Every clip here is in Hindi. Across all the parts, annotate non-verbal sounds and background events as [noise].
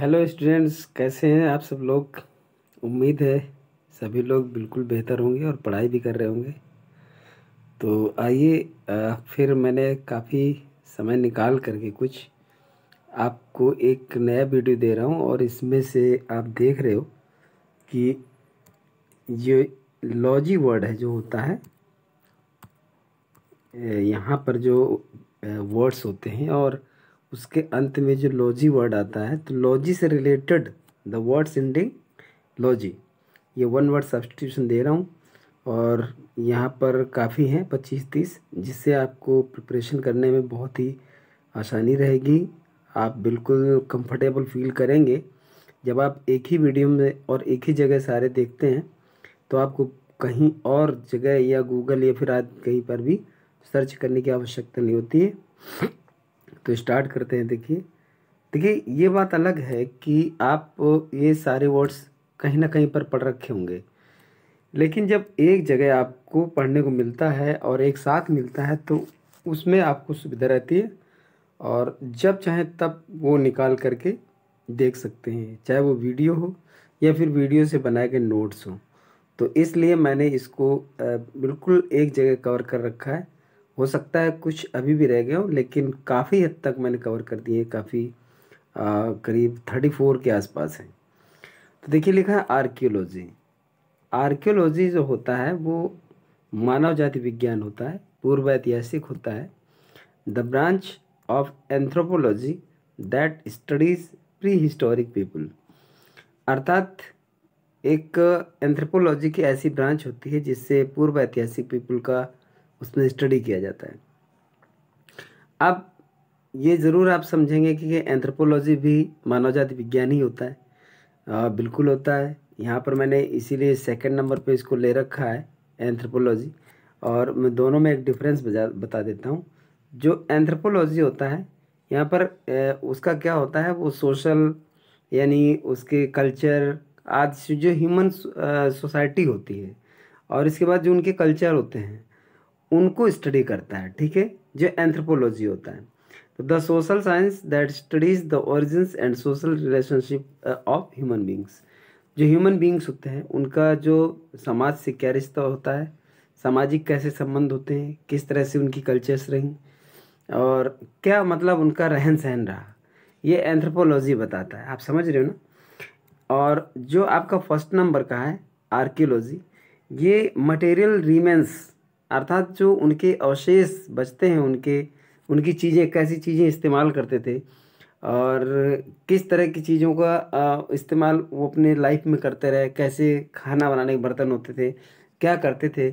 हेलो स्टूडेंट्स कैसे हैं आप सब लोग उम्मीद है सभी लोग बिल्कुल बेहतर होंगे और पढ़ाई भी कर रहे होंगे तो आइए फिर मैंने काफ़ी समय निकाल करके कुछ आपको एक नया वीडियो दे रहा हूँ और इसमें से आप देख रहे हो कि ये लॉजी वर्ड है जो होता है यहाँ पर जो वर्ड्स होते हैं और उसके अंत में जो लॉजी वर्ड आता है तो लॉजी से related the words ending logy ये वन वर्ड सब्सटीट्यूशन दे रहा हूँ और यहाँ पर काफ़ी हैं पच्चीस तीस जिससे आपको प्रिपरेशन करने में बहुत ही आसानी रहेगी आप बिल्कुल कंफर्टेबल फील करेंगे जब आप एक ही वीडियो में और एक ही जगह सारे देखते हैं तो आपको कहीं और जगह या गूगल या फिर आज कहीं पर भी सर्च करने की आवश्यकता नहीं होती है तो स्टार्ट करते हैं देखिए देखिए ये बात अलग है कि आप ये सारे वर्ड्स कहीं ना कहीं पर पढ़ रखे होंगे लेकिन जब एक जगह आपको पढ़ने को मिलता है और एक साथ मिलता है तो उसमें आपको सुविधा रहती है और जब चाहें तब वो निकाल करके देख सकते हैं चाहे वो वीडियो हो या फिर वीडियो से बनाए गए नोट्स हों तो इसलिए मैंने इसको बिल्कुल एक जगह कवर कर रखा है हो सकता है कुछ अभी भी रह गए हो लेकिन काफ़ी हद तक मैंने कवर कर दिए काफ़ी करीब थर्टी फोर के आसपास हैं तो देखिए लिखा है आर्कियोलॉजी आर्कियोलॉजी जो होता है वो मानव जाति विज्ञान होता है पूर्व ऐतिहासिक होता है the branch of anthropology that studies pre historic people अर्थात एक एंथ्रोपोलॉजी की ऐसी ब्रांच होती है जिससे पूर्व ऐतिहासिक पीपल का उसमें स्टडी किया जाता है अब ये ज़रूर आप समझेंगे कि एंथ्रोपोलॉजी भी मानव जाति विज्ञान ही होता है आ, बिल्कुल होता है यहाँ पर मैंने इसीलिए सेकंड नंबर पे इसको ले रखा है एंथ्रोपोलॉजी और मैं दोनों में एक डिफरेंस बता देता हूँ जो एंथ्रोपोलॉजी होता है यहाँ पर ए, उसका क्या होता है वो सोशल यानी उसके कल्चर आज जो ह्यूमन सोसाइटी होती है और इसके बाद जो उनके कल्चर होते हैं उनको स्टडी करता है ठीक है जो एंथ्रोपोलॉजी होता है तो the social science that studies the origin and social relationship of human beings जो ह्यूमन बींग्स होते हैं उनका जो समाज से क्या रिश्ता होता है सामाजिक कैसे संबंध होते हैं किस तरह से उनकी कल्चर्स रहीं और क्या मतलब उनका रहन सहन रहा ये एंथ्रोपोलॉजी बताता है आप समझ रहे हो ना और जो आपका फर्स्ट नंबर का है आर्कियोलॉजी ये मटेरियल रीमेंस अर्थात जो उनके अवशेष बचते हैं उनके उनकी चीज़ें कैसी चीज़ें इस्तेमाल करते थे और किस तरह की चीज़ों का इस्तेमाल वो अपने लाइफ में करते रहे कैसे खाना बनाने के बर्तन होते थे क्या करते थे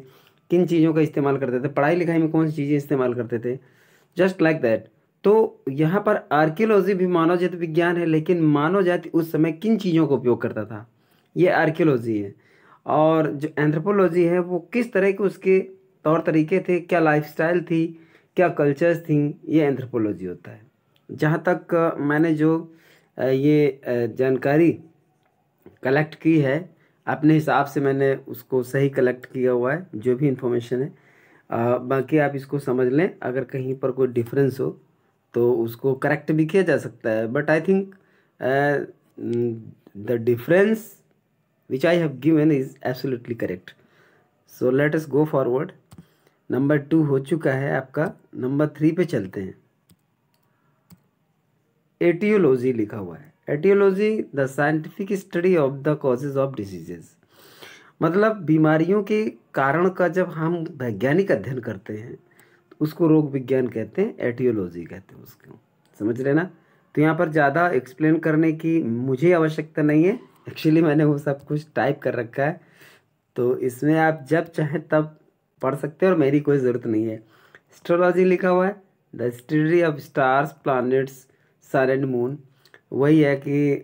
किन चीज़ों का इस्तेमाल करते थे पढ़ाई लिखाई में कौन सी चीज़ें इस्तेमाल करते थे जस्ट लाइक दैट तो यहाँ पर आर्कियोलॉजी भी मानव जाति विज्ञान है लेकिन मानव जाति उस समय किन चीज़ों का उपयोग करता था ये आर्कियोलॉजी है और जो एंथ्रोपोलॉजी है वो किस तरह के उसके तौर तो तरीके थे क्या लाइफस्टाइल थी क्या कल्चर्स थी ये एंथ्रोपोलॉजी होता है जहाँ तक मैंने जो ये जानकारी कलेक्ट की है अपने हिसाब से मैंने उसको सही कलेक्ट किया हुआ है जो भी इन्फॉर्मेशन है आ, बाकी आप इसको समझ लें अगर कहीं पर कोई डिफरेंस हो तो उसको करेक्ट भी किया जा सकता है but I think the difference which I have given is absolutely correct so let us go forward number two हो चुका है आपका नंबर थ्री पे चलते हैं एटियोलॉजी लिखा हुआ है etiology the scientific study of the causes of diseases मतलब बीमारियों के कारण का जब हम वैज्ञानिक अध्ययन करते हैं तो उसको रोग विज्ञान कहते हैं एटियोलॉजी कहते हैं उसको समझ रहे ना तो यहाँ पर ज़्यादा एक्सप्लेन करने की मुझे आवश्यकता नहीं है एक्चुअली मैंने वो सब कुछ टाइप कर रखा है तो इसमें आप जब चाहें तब पढ़ सकते हैं और मेरी कोई ज़रूरत नहीं है एस्ट्रोलॉजी लिखा हुआ है the study of stars planets sun and moon वही है कि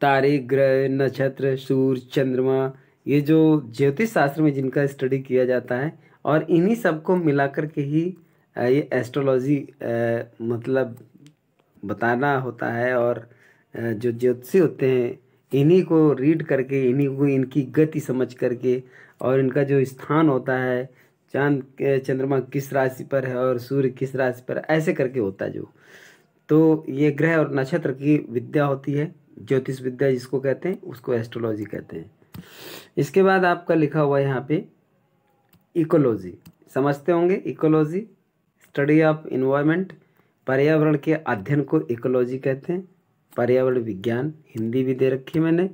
तारे ग्रह नक्षत्र सूर्य चंद्रमा ये जो ज्योतिष शास्त्र में जिनका स्टडी किया जाता है और इन्हीं सबको मिलाकर के ही ये एस्ट्रोलॉजी मतलब बताना होता है और जो ज्योतिषी होते हैं इन्हीं को रीड करके इन्हीं को इनकी गति समझ करके और इनका जो स्थान होता है चांद चंद्रमा किस राशि पर है और सूर्य किस राशि पर ऐसे करके होता है जो तो ये ग्रह और नक्षत्र की विद्या होती है ज्योतिष विद्या जिसको कहते हैं उसको एस्ट्रोलॉजी कहते हैं इसके बाद आपका लिखा हुआ है यहाँ पे इकोलॉजी समझते होंगे इकोलॉजी स्टडी ऑफ इन्वायरमेंट पर्यावरण के अध्ययन को इकोलॉजी कहते हैं पर्यावरण विज्ञान हिंदी भी दे रखी है मैंने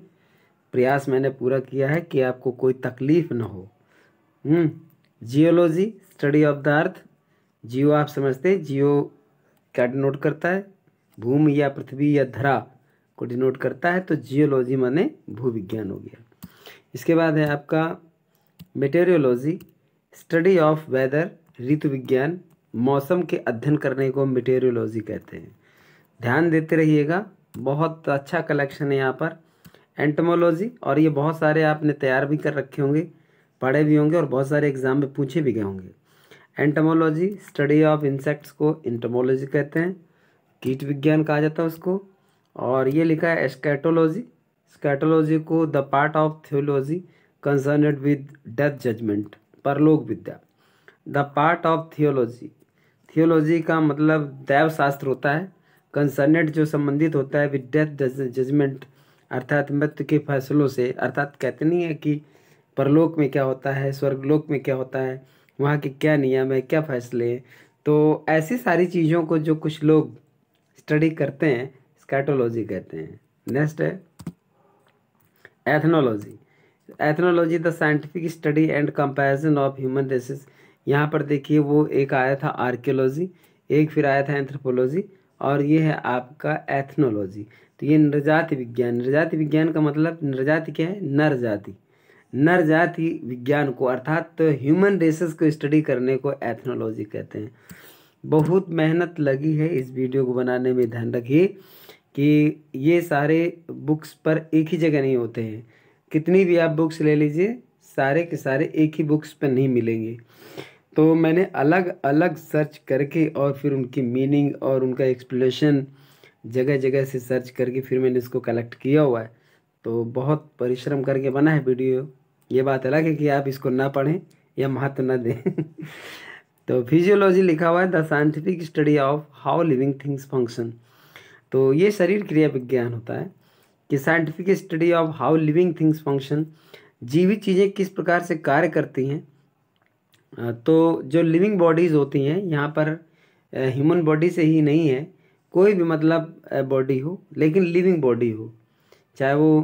प्रयास मैंने पूरा किया है कि आपको कोई तकलीफ़ ना हो hmm, geology study of the earth geo आप समझते हैं जियो क्या डिनोट करता है भूमि या पृथ्वी या धरा को डिनोट करता है तो जियोलॉजी माने भूविज्ञान हो गया इसके बाद है आपका मेटेरियोलॉजी स्टडी ऑफ वेदर ऋतु विज्ञान मौसम के अध्ययन करने को मेटेरियोलॉजी कहते हैं ध्यान देते रहिएगा बहुत अच्छा कलेक्शन है यहाँ पर एंटमोलॉजी और ये बहुत सारे आपने तैयार भी कर रखे होंगे पढ़े भी होंगे और बहुत सारे एग्जाम में पूछे भी गए होंगे एंटमोलॉजी स्टडी ऑफ इंसेक्ट्स को इंटमोलॉजी कहते हैं कीट विज्ञान कहा जाता है उसको और ये लिखा है स्कैटोलॉजी स्कैटोलॉजी को the part of theology concerned with death judgment परलोक विद्या the part of theology theology का मतलब दैव शास्त्र होता है कंसर्नेट जो संबंधित होता है विद डेथ जजमेंट अर्थात मृत्यु के फैसलों से अर्थात कहते नहीं है कि परलोक में क्या होता है स्वर्गलोक में क्या होता है वहाँ के क्या नियम है क्या फैसले हैं तो ऐसी सारी चीज़ों को जो कुछ लोग स्टडी करते हैं स्कैटोलॉजी कहते हैं नेक्स्ट है ethnology ethnology the scientific study and comparison of human races यहाँ पर देखिए वो एक आया था आर्कियोलॉजी एक फिर आया था एंथ्रोपोलॉजी और ये है आपका एथनोलॉजी तो ये नरजाति विज्ञान नरजाति विज्ञान का मतलब नरजाति क्या है नर जाति नर जाति विज्ञान को अर्थात तो ह्यूमन रेसेस को स्टडी करने को एथनोलॉजी कहते हैं बहुत मेहनत लगी है इस वीडियो को बनाने में ध्यान रखिए कि ये सारे बुक्स पर एक ही जगह नहीं होते हैं कितनी भी आप बुक्स ले लीजिए सारे के सारे एक ही बुक्स पर नहीं मिलेंगे तो मैंने अलग अलग सर्च करके और फिर उनकी मीनिंग और उनका एक्सप्लेनेशन जगह जगह से सर्च करके फिर मैंने इसको कलेक्ट किया हुआ है तो बहुत परिश्रम करके बना है वीडियो ये बात अलग है कि आप इसको ना पढ़ें या महत्व ना दें [laughs] तो फिजियोलॉजी लिखा हुआ है the scientific study of how living things function तो ये शरीर क्रिया विज्ञान होता है कि scientific study of how living things function जीवित चीज़ें किस प्रकार से कार्य करती हैं तो जो लिविंग बॉडीज़ होती हैं यहाँ पर ह्यूमन बॉडी से ही नहीं है कोई भी मतलब बॉडी हो लेकिन लिविंग बॉडी हो चाहे वो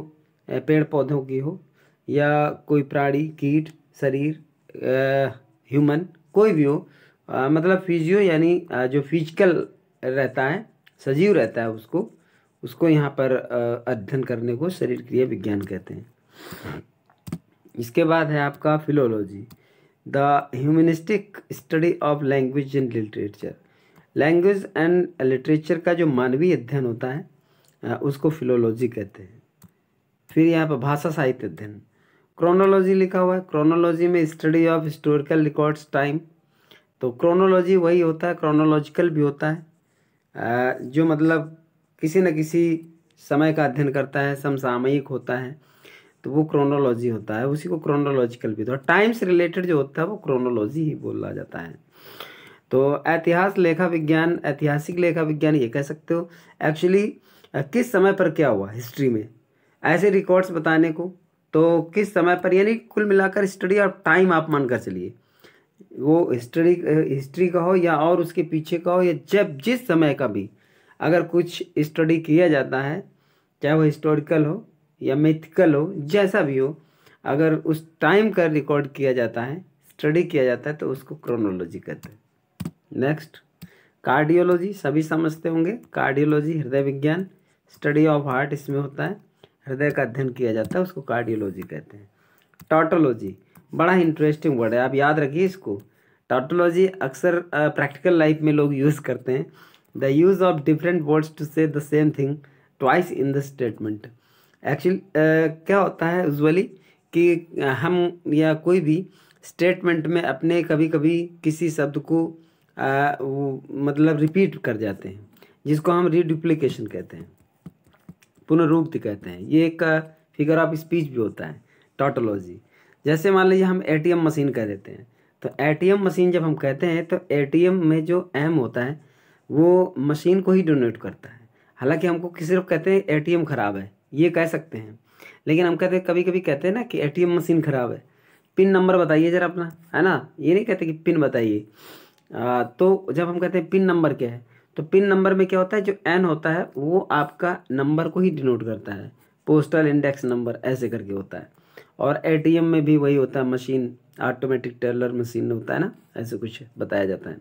पेड़ पौधों की हो या कोई प्राणी कीट शरीर ह्यूमन कोई भी हो आ, मतलब फिजियो यानी जो फिजिकल रहता है सजीव रहता है उसको उसको यहाँ पर अध्ययन करने को शरीर क्रिया विज्ञान कहते हैं इसके बाद है आपका philology the humanistic study of language and literature language and literature का जो मानवीय अध्ययन होता है उसको फिलोलॉजी कहते हैं फिर यहाँ पर भाषा साहित्य अध्ययन क्रोनोलॉजी लिखा हुआ है क्रोनोलॉजी में study of historical records time तो क्रोनोलॉजी वही होता है क्रोनोलॉजिकल भी होता है जो मतलब किसी न किसी समय का अध्ययन करता है समसामयिक होता है तो वो क्रोनोलॉजी होता है उसी को क्रोनोलॉजिकल भी होता है टाइम्स रिलेटेड जो होता है वो क्रोनोलॉजी ही बोला जाता है तो ऐतिहास लेखा विज्ञान ऐतिहासिक लेखा विज्ञान ये कह सकते हो एक्चुअली किस समय पर क्या हुआ हिस्ट्री में ऐसे रिकॉर्ड्स बताने को तो किस समय पर यानी कुल मिलाकर स्टडी और टाइम आप मानकर चलिए वो हिस्ट्री हिस्ट्री का हो या और उसके पीछे का हो या जब जिस समय का भी अगर कुछ स्टडी किया जाता है चाहे वो हिस्टोरिकल हो या मिथिकल हो जैसा भी हो अगर उस टाइम का रिकॉर्ड किया जाता है स्टडी किया जाता है तो उसको क्रोनोलॉजी कहते हैं नेक्स्ट कार्डियोलॉजी सभी समझते होंगे कार्डियोलॉजी हृदय विज्ञान स्टडी ऑफ हार्ट इसमें होता है हृदय का अध्ययन किया जाता है उसको कार्डियोलॉजी कहते हैं टॉटोलॉजी बड़ा इंटरेस्टिंग वर्ड है आप याद रखिए इसको टॉटोलॉजी अक्सर प्रैक्टिकल लाइफ में लोग यूज़ करते हैं the use of different words to say the same thing twice in the statement actually क्या होता है यूजली कि हम या कोई भी स्टेटमेंट में अपने कभी कभी किसी शब्द को आ, वो, मतलब रिपीट कर जाते हैं जिसको हम रीडुप्लीकेशन कहते हैं पुनरुक्ति कहते हैं ये एक फिगर ऑफ स्पीच भी होता है टॉटोलॉजी जैसे मान लीजिए हम एटीएम मशीन कह देते हैं तो एटीएम मशीन जब हम कहते हैं तो एटीएम में जो एम होता है वो मशीन को ही डोनेट करता है हालांकि हमको किसी कहते हैं ए ख़राब है ये कह सकते हैं लेकिन हम कहते हैं कभी कभी कहते हैं ना कि ए मशीन ख़राब है पिन नंबर बताइए ज़रा अपना है ना ये नहीं कहते कि पिन बताइए तो जब हम कहते हैं पिन नंबर क्या है तो पिन नंबर में क्या होता है जो एन होता है वो आपका नंबर को ही डिनोट करता है पोस्टल इंडेक्स नंबर ऐसे करके होता है और एटीएम में भी वही होता है मशीन ऑटोमेटिक टेलर मशीन होता है ना ऐसे कुछ बताया जाता है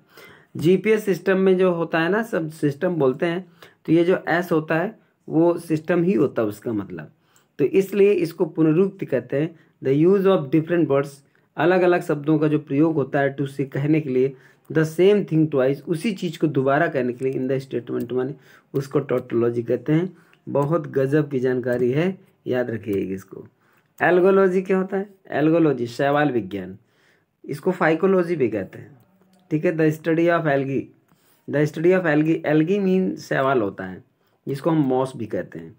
जीपीएस सिस्टम में जो होता है ना सब सिस्टम बोलते हैं तो ये जो एस होता है वो सिस्टम ही होता है उसका मतलब तो इसलिए इसको पुनरुक्त कहते हैं the use of different words अलग अलग शब्दों का जो प्रयोग होता है टू से कहने के लिए द सेम थिंग ट्वाइस उसी चीज़ को दोबारा करने के लिए इन द स्टेटमेंट वन उसको टोटोलॉजी कहते हैं बहुत गजब की जानकारी है याद रखिएगा इसको एल्गोलॉजी क्या होता है एल्गोलॉजी शैवाल विज्ञान इसको फाइकोलॉजी भी कहते हैं ठीक है the study of algae the study of algae algae mean शैवाल होता है जिसको हम मॉस भी कहते हैं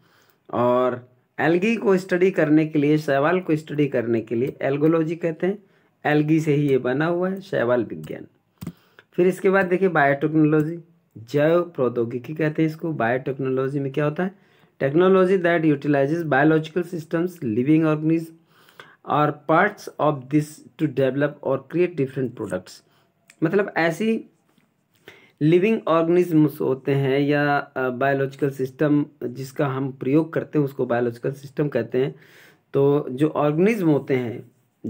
और एल्गी को स्टडी करने के लिए शैवाल को स्टडी करने के लिए एल्गोलॉजी कहते हैं एल्गी से ही ये बना हुआ है शैवाल विज्ञान फिर इसके बाद देखिए बायोटेक्नोलॉजी जैव प्रौद्योगिकी कहते हैं इसको बायोटेक्नोलॉजी में क्या होता है technology that utilises biological systems living organisms और parts of this to develop और क्रिएट डिफरेंट प्रोडक्ट्स मतलब ऐसी लिविंग ऑर्गनिज्म्स होते हैं या बायोलॉजिकल सिस्टम जिसका हम प्रयोग करते हैं उसको बायोलॉजिकल सिस्टम कहते हैं तो जो ऑर्गनिज्म होते हैं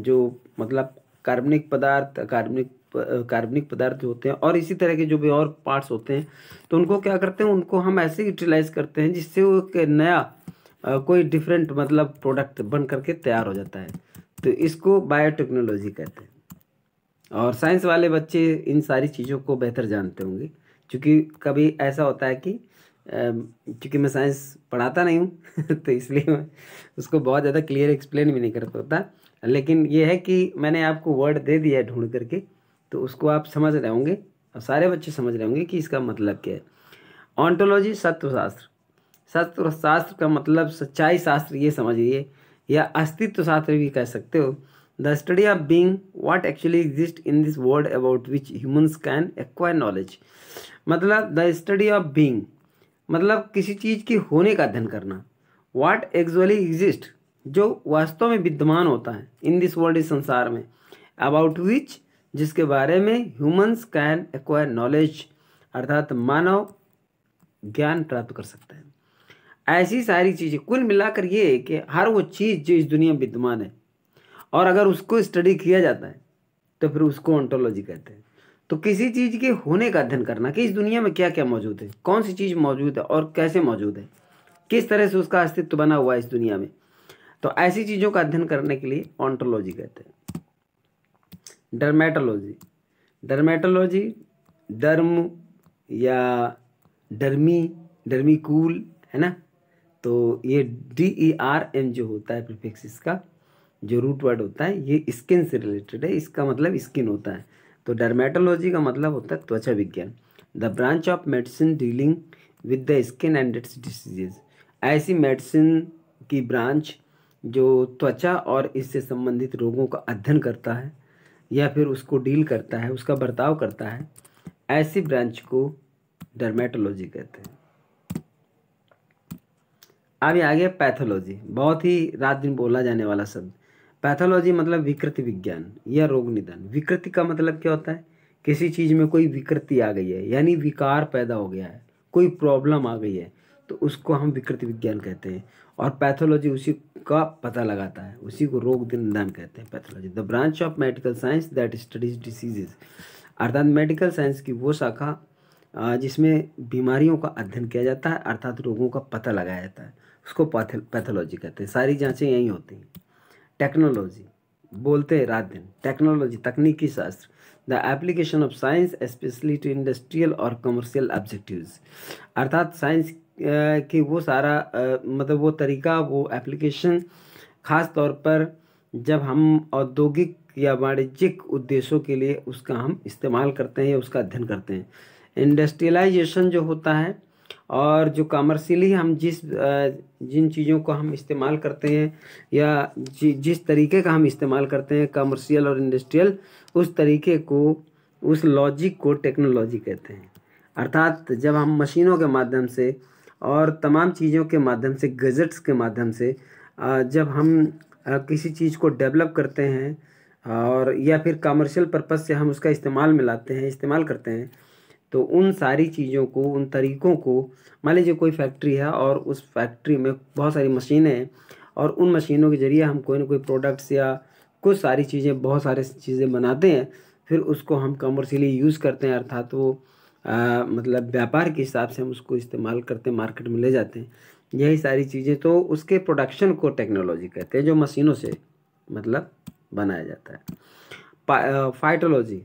जो मतलब कार्बनिक पदार्थ कार्बनिक कार्बनिक पदार्थ जो होते हैं और इसी तरह के जो भी और पार्ट्स होते हैं तो उनको क्या करते हैं उनको हम ऐसे यूटिलाइज करते हैं जिससे वो एक नया कोई डिफरेंट मतलब प्रोडक्ट बन करके तैयार हो जाता है तो इसको बायोटेक्नोलॉजी कहते हैं और साइंस वाले बच्चे इन सारी चीज़ों को बेहतर जानते होंगे क्योंकि कभी ऐसा होता है कि क्योंकि मैं साइंस पढ़ाता नहीं हूँ [laughs] तो इसलिए मैं उसको बहुत ज़्यादा क्लियर एक्सप्लेन भी नहीं कर पाता लेकिन ये है कि मैंने आपको वर्ड दे दिया है ढूंढ करके तो उसको आप समझ रहे होंगे और सारे बच्चे समझ रहे होंगे कि इसका मतलब क्या है ऑन्टोलॉजी सत्वशास्त्र सत्वशास्त्र शास्त्र का मतलब सच्चाई शास्त्र ये समझिए या अस्तित्व शास्त्र भी कह सकते हो the study of being what actually exist in this world about which humans can acquire knowledge मतलब द स्टडी ऑफ बींग मतलब किसी चीज़ के होने का अध्ययन करना वाट एक्चुअली एग्जिस्ट जो वास्तव में विद्यमान होता है इन दिस वर्ल्ड इस संसार में अबाउट विच जिसके बारे में ह्यूमंस कैन एक्वायर नॉलेज अर्थात मानव ज्ञान प्राप्त कर सकते हैं ऐसी सारी चीज़ें कुल मिलाकर ये है कि हर वो चीज़ जो इस दुनिया में विद्यमान है और अगर उसको स्टडी किया जाता है तो फिर उसको ऑन्टोलॉजी कहते हैं तो किसी चीज़ के होने का अध्ययन करना कि इस दुनिया में क्या क्या मौजूद है कौन सी चीज़ मौजूद है और कैसे मौजूद है किस तरह से उसका अस्तित्व बना हुआ है इस दुनिया में तो ऐसी चीज़ों का अध्ययन करने के लिए ऑन्टोलॉजी कहते हैं डर्मेटोलॉजी डर्मेटोलॉजी डर्म या डर्मी डर्मीकूल है ना तो ये डी ई आर एम जो होता है प्रिफिक्स इसका जो रूट वर्ड होता है ये स्किन से रिलेटेड है इसका मतलब स्किन होता है तो डर्मेटोलॉजी का मतलब होता है त्वचा विज्ञान the branch of medicine dealing with the skin and its diseases ऐसी मेडिसिन की ब्रांच जो त्वचा और इससे संबंधित रोगों का अध्ययन करता है या फिर उसको डील करता है उसका बर्ताव करता है ऐसी ब्रांच को डर्मेटोलॉजी कहते हैं अब आ गया पैथोलॉजी बहुत ही रात दिन बोला जाने वाला शब्द पैथोलॉजी मतलब विकृति विज्ञान या रोग निदान विकृति का मतलब क्या होता है किसी चीज़ में कोई विकृति आ गई है यानी विकार पैदा हो गया है कोई प्रॉब्लम आ गई है तो उसको हम विकृति विज्ञान कहते हैं और पैथोलॉजी उसी का पता लगाता है उसी को रोग निदान कहते हैं pathology the branch of medical science that studies diseases अर्थात मेडिकल साइंस की वो शाखा जिसमें बीमारियों का अध्ययन किया जाता है अर्थात रोगों का पता लगाया जाता है उसको पैथोलॉजी कहते हैं सारी जाँचें यहीं होती हैं टेक्नोलॉजी बोलते हैं रात दिन टेक्नोलॉजी तकनीकी शास्त्र the application of science specially to industrial और कमर्शियल ऑब्जेक्टिव्स अर्थात साइंस कि वो सारा मतलब वो तरीका वो एप्लीकेशन ख़ास तौर पर जब हम औद्योगिक या वाणिज्यिक उद्देश्यों के लिए उसका हम इस्तेमाल करते हैं या उसका अध्ययन करते हैं इंडस्ट्रियलाइजेशन जो होता है और जो कॉमर्शियली हम जिस जिन चीज़ों को हम इस्तेमाल करते हैं या जि, जिस तरीके का हम इस्तेमाल करते हैं कॉमर्शियल और इंडस्ट्रियल उस तरीके को उस लॉजिक को टेक्नोलॉजी कहते हैं अर्थात जब हम मशीनों के माध्यम से और तमाम चीज़ों के माध्यम से गज़ट्स के माध्यम से जब हम किसी चीज़ को डेवलप करते हैं और या फिर कमर्शियल पर्पज़ से हम उसका इस्तेमाल में लाते हैं इस्तेमाल करते हैं तो उन सारी चीज़ों को उन तरीक़ों को मान लीजिए कोई फैक्ट्री है और उस फैक्ट्री में बहुत सारी मशीनें हैं और उन मशीनों के ज़रिए हम कोई ना कोई प्रोडक्ट्स या कुछ सारी चीज़ें बहुत सारी चीज़ें बनाते हैं फिर उसको हम कमर्शियली यूज़ करते हैं अर्थात वो आ, मतलब व्यापार के हिसाब से हम उसको इस्तेमाल करते हैं मार्केट में ले जाते हैं यही सारी चीज़ें तो उसके प्रोडक्शन को टेक्नोलॉजी कहते हैं जो मशीनों से मतलब बनाया जाता है फाइटोलॉजी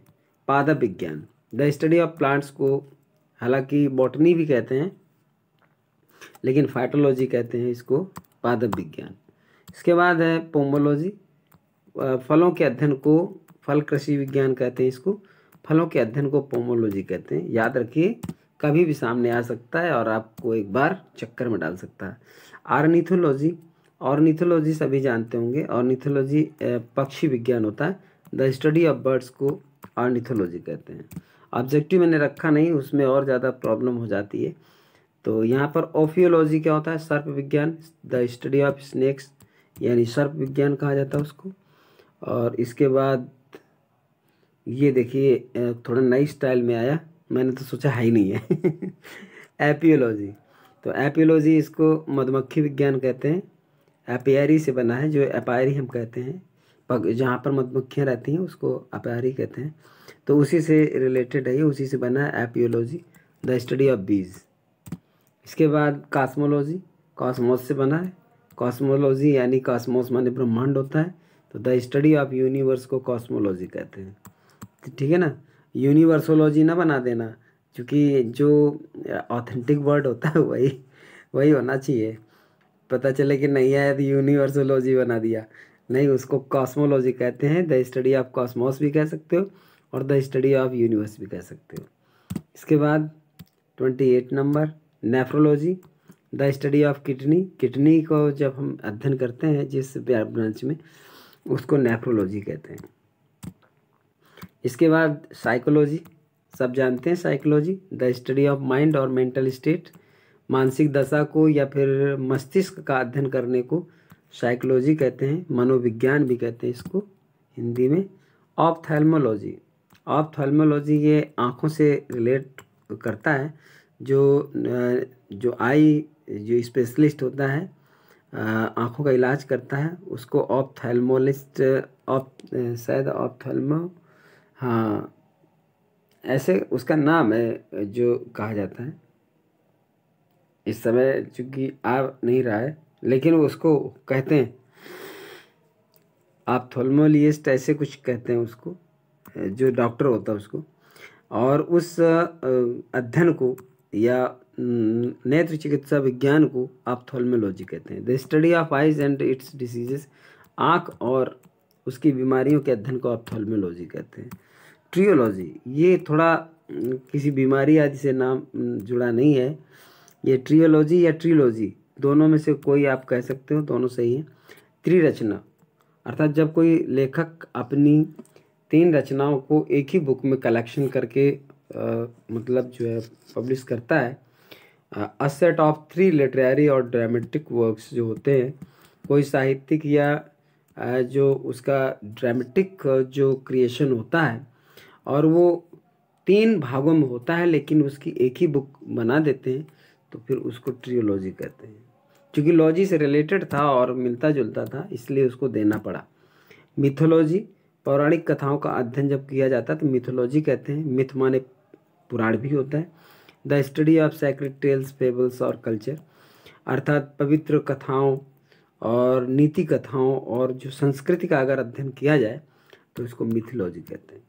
पादप विज्ञान द स्टडी ऑफ प्लांट्स को हालांकि बॉटनी भी कहते हैं लेकिन फाइटोलॉजी कहते हैं इसको पादप विज्ञान इसके बाद है पोमोलॉजी फलों के अध्ययन को फल कृषि विज्ञान कहते हैं इसको फलों के अध्ययन को पोमोलॉजी कहते हैं याद रखिए कभी भी सामने आ सकता है और आपको एक बार चक्कर में डाल सकता है आर्निथोलॉजी ऑर्निथोलॉजी सभी जानते होंगे ऑर्निथोलॉजी पक्षी विज्ञान होता है द स्टडी ऑफ बर्ड्स को ऑर्निथोलॉजी कहते हैं ऑब्जेक्टिव मैंने रखा नहीं उसमें और ज़्यादा प्रॉब्लम हो जाती है तो यहाँ पर ओफियोलॉजी क्या होता है सर्प विज्ञान द स्टडी ऑफ स्नैक्स यानी सर्प विज्ञान कहा जाता है उसको और इसके बाद ये देखिए थोड़ा नई स्टाइल में आया मैंने तो सोचा है ही नहीं है [laughs] एपियोलॉजी तो एपियोलॉजी इसको मधुमक्खी विज्ञान कहते हैं एपियरी से बना है जो एपायरी हम कहते हैं पग जहाँ पर मधुमक्खियाँ रहती हैं उसको अपायरी कहते हैं तो उसी से रिलेटेड है ये उसी से बना है एपियोलॉजी द स्टडी ऑफ बीज इसके बाद कॉस्मोलॉजी कॉस्मोस से बना है कॉस्मोलॉजी यानी कॉस्मोस माने ब्रह्मांड होता है तो द स्टडी ऑफ यूनिवर्स को कॉस्मोलॉजी कहते हैं ठीक है ना यूनिवर्सोलॉजी ना बना देना क्योंकि जो ऑथेंटिक वर्ड होता है वही वही होना चाहिए पता चले कि नहीं आया तो यूनिवर्सोलॉजी बना दिया नहीं उसको कॉस्मोलॉजी कहते हैं द स्टडी ऑफ कॉस्मोस भी कह सकते हो और द स्टडी ऑफ यूनिवर्स भी कह सकते हो इसके बाद twenty eight number nephrology the study of kidney kidney को जब हम अध्ययन करते हैं जिस ब्रांच में उसको नेफ्रोलॉजी कहते हैं इसके बाद साइकोलॉजी सब जानते हैं psychology the study of mind और मेंटल स्टेट मानसिक दशा को या फिर मस्तिष्क का अध्ययन करने को साइकोलॉजी कहते हैं मनोविज्ञान भी कहते हैं इसको हिंदी में ऑपथेलमोलॉजी ऑपथेलमोलॉजी ये आँखों से रिलेट करता है जो जो आई जो स्पेशलिस्ट होता है आँखों का इलाज करता है उसको ऑप्थेल्मोलिस्ट ऑप शायद ऑपथेलमो हाँ ऐसे उसका नाम है जो कहा जाता है इस समय चूंकि आ नहीं रहा है लेकिन वो उसको कहते हैं आप थोलमोलियस्ट ऐसे कुछ कहते हैं उसको जो डॉक्टर होता है उसको और उस अध्ययन को या नेत्र चिकित्सा विज्ञान को आप थोलमोलॉजी कहते हैं the study of eyes and its diseases आँख और उसकी बीमारियों के अध्ययन को आप थोलमोलॉजी कहते हैं ट्रियोलॉजी ये थोड़ा किसी बीमारी आदि से नाम जुड़ा नहीं है ये ट्रियोलॉजी या ट्रियोलॉजी दोनों में से कोई आप कह सकते हो दोनों सही है त्रिरचना अर्थात जब कोई लेखक अपनी तीन रचनाओं को एक ही बुक में कलेक्शन करके आ, मतलब जो है पब्लिश करता है a set of three literary और ड्रामेटिक वर्क्स जो होते हैं कोई साहित्यिक या आ, जो उसका ड्रामेटिक जो क्रिएशन होता है और वो तीन भागों में होता है लेकिन उसकी एक ही बुक बना देते हैं तो फिर उसको ट्रियोलॉजी कहते हैं क्योंकि लॉजी से रिलेटेड था और मिलता जुलता था इसलिए उसको देना पड़ा मिथोलॉजी पौराणिक कथाओं का अध्ययन जब किया जाता है तो मिथोलॉजी कहते हैं मिथ माने पुराण भी होता है the study of sacred tales fables और कल्चर अर्थात पवित्र कथाओं और नीति कथाओं और जो संस्कृति का अगर अध्ययन किया जाए तो इसको मिथोलॉजी कहते हैं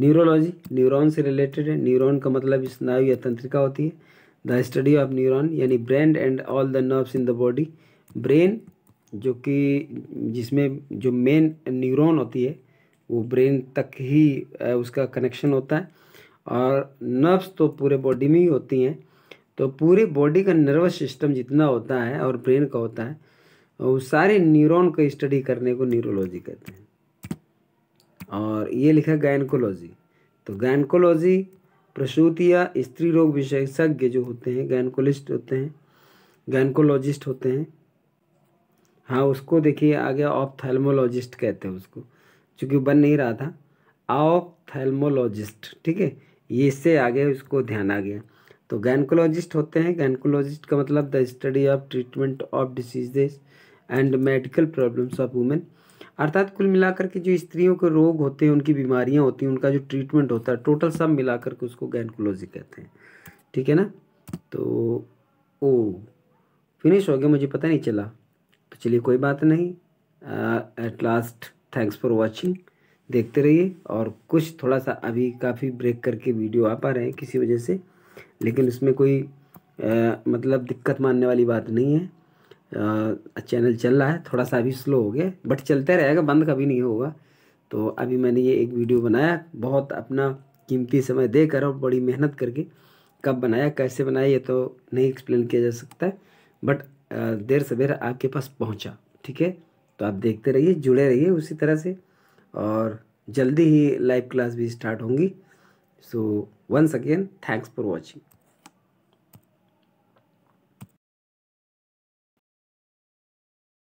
न्यूरोलॉजी न्यूरॉन से रिलेटेड है न्यूरॉन का मतलब स्नायु या तंत्रिका होती है द स्टडी ऑफ न्यूरॉन यानी brain and all the nerves in the body brain जो कि जिसमें जो मेन न्यूरॉन होती है वो ब्रेन तक ही उसका कनेक्शन होता है और नर्व्स तो पूरे बॉडी में ही होती हैं तो पूरे बॉडी का नर्वस सिस्टम जितना होता है और ब्रेन का होता है वो सारे न्यूरॉन का स्टडी करने को न्यूरोलॉजी कहते हैं और ये लिखा गायनकोलॉजी तो गायनकोलॉजी प्रसूत या स्त्री रोग विशेषज्ञ जो होते हैं गैनकोलिस्ट होते हैं गैनकोलॉजिस्ट होते हैं हाँ उसको देखिए आगे ऑप्थेल्मोलॉजिस्ट कहते हैं उसको चूँकि बन नहीं रहा था ऑप्थेल्मोलॉजिस्ट ठीक है ये इससे आगे उसको ध्यान आ गया तो गैनकोलॉजिस्ट होते हैं गैनकोलॉजिस्ट का मतलब the study of treatment of diseases and medical problems of women अर्थात कुल मिलाकर के जो स्त्रियों के रोग होते हैं उनकी बीमारियाँ होती हैं उनका जो ट्रीटमेंट होता है टोटल सब मिलाकर के उसको गैनकोलॉजी कहते हैं ठीक है ना तो ओ फिनिश हो गया मुझे पता नहीं चला तो चलिए कोई बात नहीं at last thanks for watching देखते रहिए और कुछ थोड़ा सा अभी काफ़ी ब्रेक करके वीडियो आ पा रहे हैं किसी वजह से लेकिन उसमें कोई आ, मतलब दिक्कत मानने वाली बात नहीं है चैनल चल रहा है थोड़ा सा अभी स्लो हो गया बट चलते रहेगा बंद कभी नहीं होगा तो अभी मैंने ये एक वीडियो बनाया बहुत अपना कीमती समय दे कर और बड़ी मेहनत करके कब बनाया कैसे बनाया ये तो नहीं एक्सप्लेन किया जा सकता है बट देर सवेर आपके पास पहुंचा ठीक है तो आप देखते रहिए जुड़े रहिए उसी तरह से और जल्दी ही लाइव क्लास भी स्टार्ट होंगी so once again thanks for watching